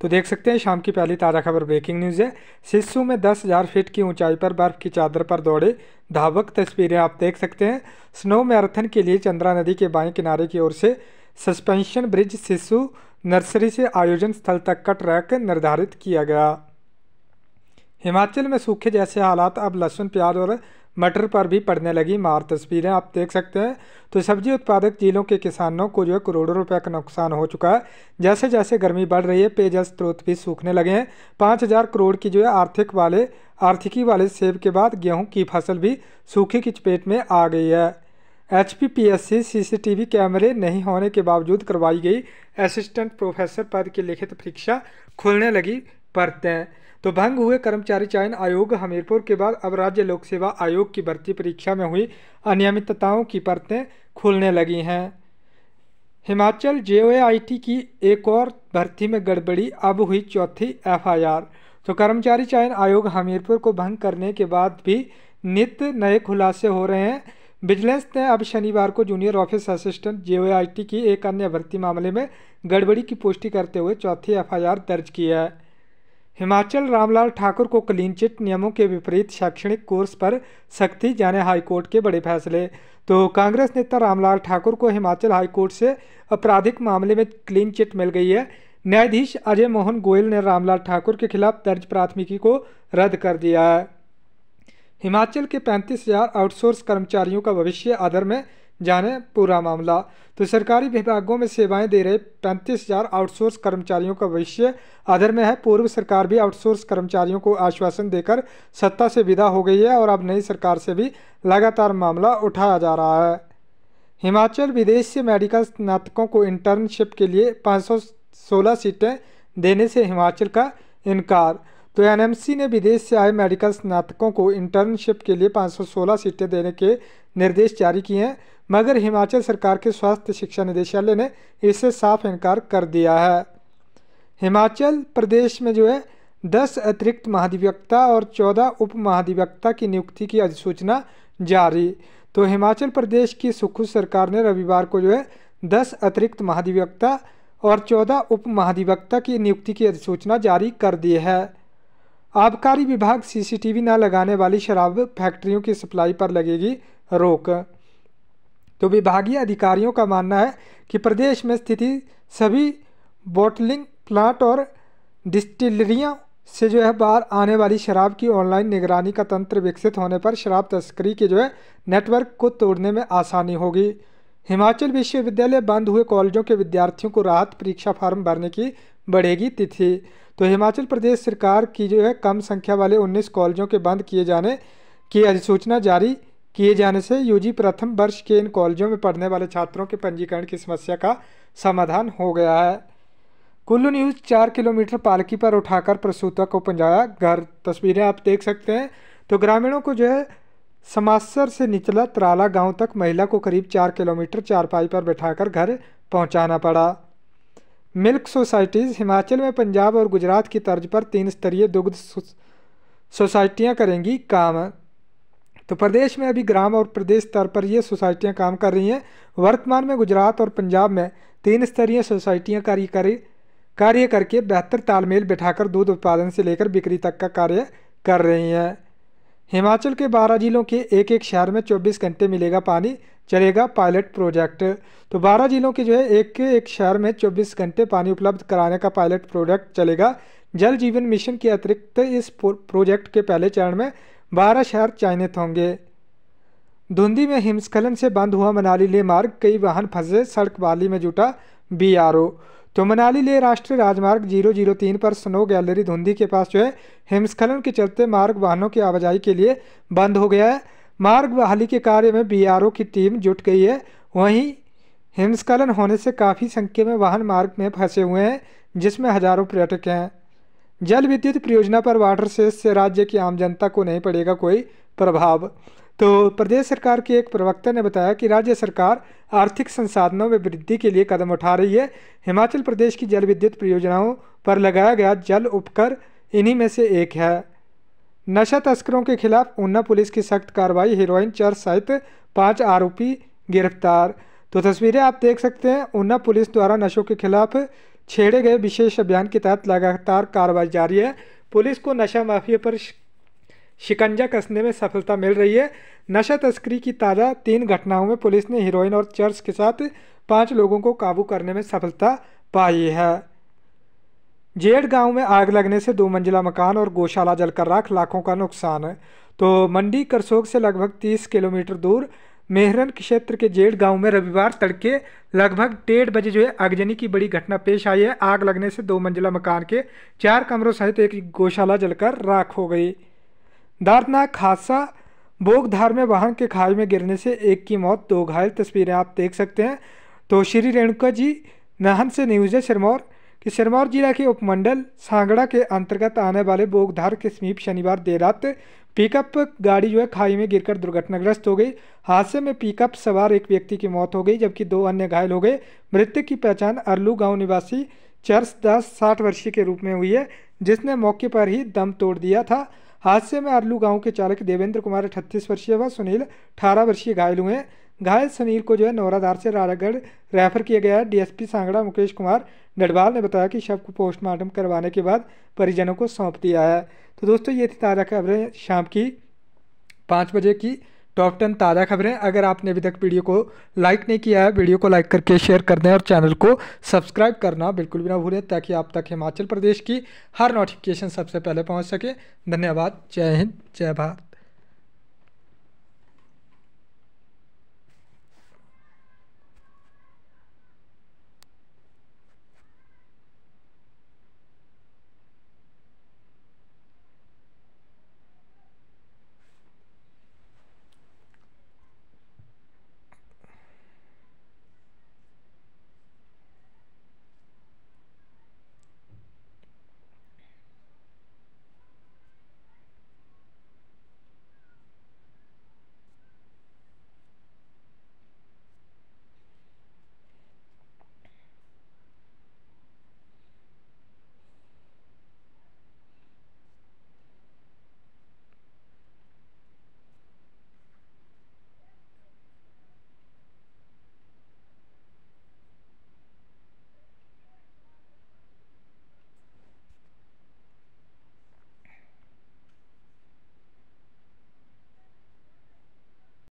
तो देख सकते हैं शाम की पहली ताज़ा खबर ब्रेकिंग न्यूज़ है सिस्सू में दस हज़ार फीट की ऊंचाई पर बर्फ़ की चादर पर दौड़े धावक तस्वीरें आप देख सकते हैं स्नो मैराथन के लिए चंद्रा नदी के बाएं किनारे की ओर से सस्पेंशन ब्रिज सिस्सू नर्सरी से आयोजन स्थल तक का ट्रैक निर्धारित किया गया हिमाचल में सूखे जैसे हालात अब लहसुन प्याज और मटर पर भी पड़ने लगी मार तस्वीरें आप देख सकते हैं तो सब्जी उत्पादक जिलों के किसानों को जो है करोड़ों रुपए का नुकसान हो चुका है जैसे जैसे गर्मी बढ़ रही है पेयजल स्रोत भी सूखने लगे हैं पाँच हज़ार करोड़ की जो है आर्थिक वाले आर्थिकी वाले सेब के बाद गेहूँ की फसल भी सूखे की चपेट में आ गई है एच सीसीटीवी कैमरे नहीं होने के बावजूद करवाई गई असिस्टेंट प्रोफेसर पद की लिखित परीक्षा खुलने लगी परतें तो भंग हुए कर्मचारी चयन आयोग हमीरपुर के बाद अब राज्य लोक सेवा आयोग की भर्ती परीक्षा में हुई अनियमितताओं की परतें खुलने लगी हैं हिमाचल जे की एक और भर्ती में गड़बड़ी अब हुई चौथी एफआईआर तो कर्मचारी चयन आयोग हमीरपुर को भंग करने के बाद भी नित्य नए खुलासे हो रहे हैं विजिलेंस ने अब शनिवार को जूनियर ऑफिस असिस्टेंट जे की एक अन्य भर्ती मामले में गड़बड़ी की पुष्टि करते हुए चौथी एफआईआर दर्ज की है हिमाचल रामलाल ठाकुर को क्लीन चिट नियमों के विपरीत शैक्षणिक कोर्स पर सख्ती जाने हाईकोर्ट के बड़े फैसले तो कांग्रेस नेता रामलाल ठाकुर को हिमाचल हाईकोर्ट से आपराधिक मामले में क्लीन चिट मिल गई है न्यायाधीश अजय मोहन गोयल ने रामलाल ठाकुर के खिलाफ दर्ज प्राथमिकी को रद्द कर दिया है हिमाचल के पैंतीस हजार आउटसोर्स कर्मचारियों का भविष्य आदर में जाने पूरा मामला तो सरकारी विभागों में सेवाएं दे रहे पैंतीस हजार आउटसोर्स कर्मचारियों का भविष्य अधर में है पूर्व सरकार भी आउटसोर्स कर्मचारियों को आश्वासन देकर सत्ता से विदा हो गई है और अब नई सरकार से भी लगातार मामला उठाया जा रहा है हिमाचल विदेश से मेडिकल स्नातकों को इंटर्नशिप के लिए सोलह सीटें देने से हिमाचल का इनकार तो एनएमसी ने विदेश से आए मेडिकल स्नातकों को इंटर्नशिप के लिए 516 सीटें देने के निर्देश जारी किए हैं मगर हिमाचल सरकार के स्वास्थ्य शिक्षा निदेशालय ने इसे साफ इनकार कर दिया है हिमाचल प्रदेश में जो है दस अतिरिक्त महाधिवक्ता और चौदह उप महाधिवक्ता की नियुक्ति की अधिसूचना जारी तो हिमाचल प्रदेश की सुखू सरकार ने रविवार को जो है दस अतिरिक्त महाधिवक्ता और चौदह उप महाधिवक्ता की नियुक्ति की अधिसूचना जारी कर दी है आबकारी विभाग सीसीटीवी न लगाने वाली शराब फैक्ट्रियों की सप्लाई पर लगेगी रोक तो विभागीय अधिकारियों का मानना है कि प्रदेश में स्थिति सभी बॉटलिंग प्लांट और डिस्टिलरियों से जो है बाहर आने वाली शराब की ऑनलाइन निगरानी का तंत्र विकसित होने पर शराब तस्करी के जो है नेटवर्क को तोड़ने में आसानी होगी हिमाचल विश्वविद्यालय बंद हुए कॉलेजों के विद्यार्थियों को राहत परीक्षा फार्म भरने की बढ़ेगी तिथि तो हिमाचल प्रदेश सरकार की जो है कम संख्या वाले 19 कॉलेजों के बंद किए जाने की अधिसूचना जारी किए जाने से यूजी प्रथम वर्ष के इन कॉलेजों में पढ़ने वाले छात्रों के पंजीकरण की समस्या का समाधान हो गया है कुल्लू न्यूज़ चार किलोमीटर पालकी पर उठाकर प्रसूता को पहुंचाया घर तस्वीरें आप देख सकते हैं तो ग्रामीणों को जो है समासर से निचला त्राला गांव तक महिला को करीब चार किलोमीटर चारपाई पर बैठाकर घर पहुंचाना पड़ा मिल्क सोसाइटीज़ हिमाचल में पंजाब और गुजरात की तर्ज पर तीन स्तरीय दुग्ध सोसाइटियां करेंगी काम तो प्रदेश में अभी ग्राम और प्रदेश स्तर पर ये सोसाइटियाँ काम कर रही हैं वर्तमान में गुजरात और पंजाब में तीन स्तरीय सोसाइटियाँ कार्य करी कार्य करके बेहतर तालमेल बैठाकर दूध उत्पादन से लेकर बिक्री तक का कार्य कर रही हैं हिमाचल के बारह जिलों के एक एक शहर में चौबीस घंटे मिलेगा पानी चलेगा पायलट प्रोजेक्ट तो बारह जिलों के जो है एक एक शहर में चौबीस घंटे पानी उपलब्ध कराने का पायलट प्रोजेक्ट चलेगा जल जीवन मिशन के अतिरिक्त इस प्रोजेक्ट के पहले चरण में बारह शहर चयनित होंगे धुंधी में हिमस्खलन से बंद हुआ मनाली ले मार्ग कई वाहन फंसे सड़क बाली में जुटा बीआरओ तो मनाली ले राष्ट्रीय राजमार्ग जीरो जीरो तीन पर स्नो गैलरी धुंधी के पास जो है हिमस्खलन के चलते मार्ग वाहनों की आवाजाही के लिए बंद हो गया है मार्ग बहाली के कार्य में बीआरओ की टीम जुट गई है वहीं हिमस्खलन होने से काफ़ी संख्या में वाहन मार्ग में फंसे हुए हैं जिसमें हजारों पर्यटक हैं जल विद्युत परियोजना पर वाटर सेस से राज्य की आम जनता को नहीं पड़ेगा कोई प्रभाव तो प्रदेश सरकार के एक प्रवक्ता ने बताया कि राज्य सरकार आर्थिक संसाधनों में वृद्धि के लिए कदम उठा रही है हिमाचल प्रदेश की जल विद्युत परियोजनाओं पर लगाया गया जल उपकर इन्हीं में से एक है नशा तस्करों के खिलाफ ऊना पुलिस की सख्त कार्रवाई हीरोइन चर्च सहित पाँच आरोपी गिरफ्तार तो तस्वीरें आप देख सकते हैं ऊना पुलिस द्वारा नशों के खिलाफ छेड़े गए विशेष अभियान के तहत लगातार कार्रवाई जारी है पुलिस को नशा माफिया पर शिकंजा कसने में सफलता मिल रही है नशा तस्करी की ताज़ा तीन घटनाओं में पुलिस ने हीरोइन और चर्च के साथ पाँच लोगों को काबू करने में सफलता पाई है जेड गांव में आग लगने से दो मंजिला मकान और गौशाला जलकर राख लाखों का नुकसान है तो मंडी करसोग से लगभग 30 किलोमीटर दूर मेहरन क्षेत्र के जेड गांव में रविवार तड़के लगभग डेढ़ बजे जो है आगजनी की बड़ी घटना पेश आई है आग लगने से दो मंजिला मकान के चार कमरों सहित एक गौशाला जलकर राख हो गई दर्दनाक हादसा बोगधार में वाहन के खाई में गिरने से एक की मौत दो घायल तस्वीरें आप देख सकते हैं तो श्री रेणुका जी नाहन से न्यूज़ है सिरमौर कि सिरमौर जिला के उपमंडल सांगड़ा के अंतर्गत आने वाले बोगधार के समीप शनिवार देर रात पिकअप गाड़ी जो है खाई में गिरकर दुर्घटनाग्रस्त हो गई हादसे में पिकअप सवार एक व्यक्ति की मौत हो गई जबकि दो अन्य घायल हो गए मृतक की पहचान अरलू गांव निवासी चर्च दास साठ वर्षीय के रूप में हुई है जिसने मौके पर ही दम तोड़ दिया था हादसे में अरलू गांव के चालक देवेंद्र कुमार अठतीस वर्षीय व सुनील अठारह वर्षीय घायल हुए हैं घायल सुनील को जो है नौराधार से राजागढ़ रेफर किया गया है डीएसपी सांगड़ा मुकेश कुमार डडवाल ने बताया कि शव को पोस्टमार्टम करवाने के बाद परिजनों को सौंप दिया है तो दोस्तों ये थी ताज़ा खबरें शाम की पाँच बजे की टॉप टेन ताज़ा खबरें अगर आपने अभी तक वीडियो को लाइक नहीं किया है वीडियो को लाइक करके शेयर कर दें और चैनल को सब्सक्राइब करना बिल्कुल भी ना भूलें ताकि आप तक हिमाचल प्रदेश की हर नोटिफिकेशन सबसे पहले पहुंच सके धन्यवाद जय हिंद जय भारत